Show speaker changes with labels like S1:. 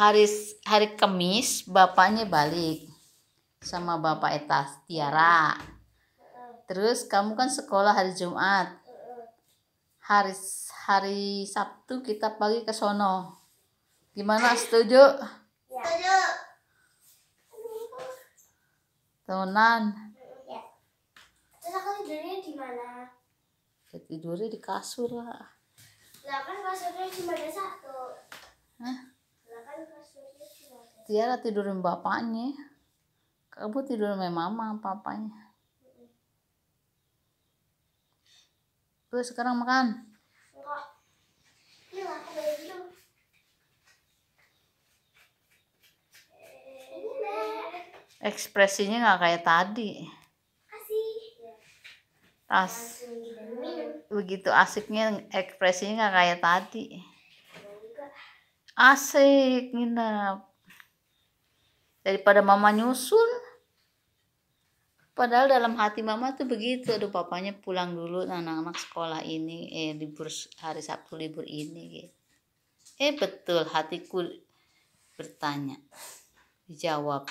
S1: hari hari Kamis bapaknya balik sama bapak Etas Tiara. Terus kamu kan sekolah hari Jumat. Hari hari Sabtu kita pagi ke sono. Gimana setuju? Ya. Setuju. Temenan. Ya. Terus aku tidurnya di mana? Ya, tidurnya di kasur lah. Lah kan kasurnya cuma ada satu. Hah? Tiara tidurin bapaknya kamu tidur sama mama papanya terus sekarang makan enggak ini aku eh, ekspresinya nggak kayak tadi As begitu asiknya ekspresinya nggak kayak tadi asik nginep daripada mama nyusul padahal dalam hati mama tuh begitu aduh papanya pulang dulu anak-anak sekolah ini eh libur hari Sabtu libur ini gitu. eh betul hatiku bertanya dijawab